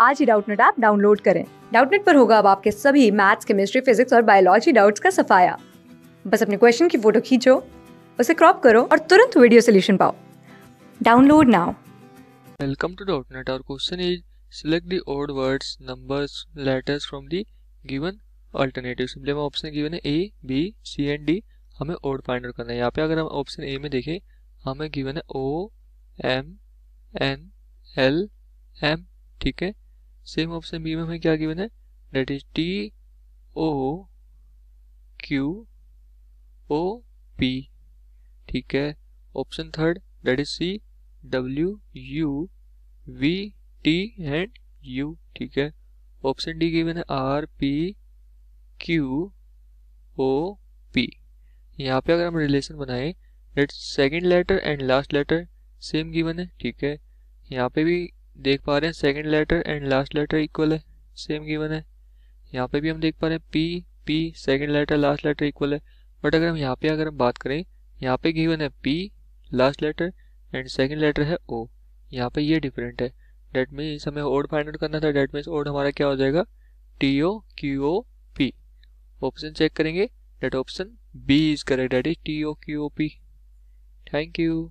आज ही Doubtnut app download करें डाउटनेट पर होगा अब आपके सभी मैथ्स केमिस्ट्री फिजिक्स और बायोलॉजी डाउट्स का सफाया बस अपने क्वेश्चन की फोटो खींचो उसे क्रॉप करो और तुरंत वीडियो सोल्यूशन पाओ download now welcome to Doubtnut और question is select the odd words numbers letters from the given alternative simply हमें ऑप्शन गिवन है A B C and D हमें ओड फाइंड आउट करना है यहाँ पे अगर हम ऑप्शन ए में देखें हमें गिवन है O M N L M ठीक है सेम ऑप्शन बी में हमें क्या गिवन है that is T O Q O P ठीक है option third that is C W U V T and U ठीक है ऑप्शन डी गिवन है R P Q O P यहाँ पे अगर हम रिलेशन बनाए that second letter and last letter same given है ठीक है यहाँ पे भी देख पा रहे हैं second letter and last letter equal है सेम गिवन है यहाँ पे भी हम देख पा रहे हैं P P second letter last letter equal है बट अगर हम यहाँ पे अगर हम बात करें यहाँ पे गिवन है P last letter and second letter है ओ यहाँ पे ये डिफरेंट है डेट मीन्स हमें ओड फाइंड आउट करना था डेट मीन्स ओड हमारा क्या हो जाएगा T O Q O P option check करेंगे that option B is correct that is T O Q O P thank you